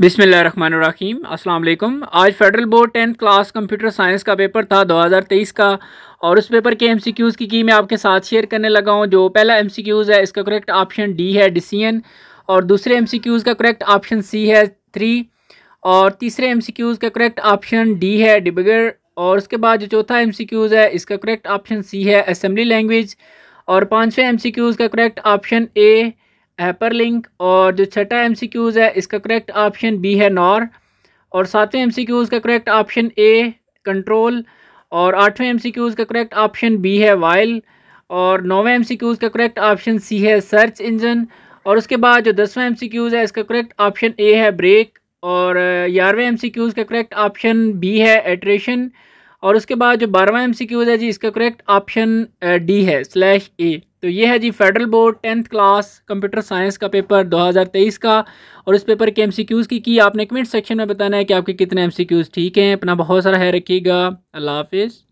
बिसमीम अस्सलाम आज federal board tenth class computer science का पेपर था 2023 का और उस पेपर के एमसीक्यूज़ की की मैं आपके साथ शेयर करने लगा हूँ जो पहला एमसीक्यूज़ है इसका करेक्ट ऑप्शन डी है डिसीजन और दूसरे एमसीक्यूज़ का करेक्ट ऑप्शन सी है थ्री और तीसरे एम का करेक्ट ऑप्शन डी है डिबगर और उसके बाद जो चौथा एम है इसका करेक्ट ऑप्शन सी है असम्बली लैंग्वेज और पाँचवें एम का करेक्ट ऑप्शन ए एपर लिंक और जो छठा एम सी क्यूज़ है इसका करेक्ट ऑप्शन बी है नॉर और सातवें एम सी क्यूज़ का करेक्ट ऑप्शन ए कंट्रोल और आठवें एम सी क्यूज़ का करेक्ट ऑप्शन बी है वाइल और नौवें एम सी क्यूज़ का करेक्ट ऑप्शन सी है सर्च इंजन और उसके बाद जो दसवें एम सी क्यूज़ है इसका करेक्ट ऑप्शन ए है ब्रेक और ग्यारहवें एम सी क्यूज़ का करेक्ट ऑप्शन बी है एट्रेशन और उसके बाद जो बारहवा एम सी क्यूज़ है जी इसका करेक्ट ऑप्शन डी है स्लैश ए तो ये है जी federal board tenth class computer science का पेपर 2023 का और इस पेपर के एमसीक्यूज़ की की आपने कमेंट सेक्शन में बताना है कि आपके कितने एमसीक्यूज़ ठीक हैं अपना बहुत सारा है रखिएगा अल्लाह हाफिज़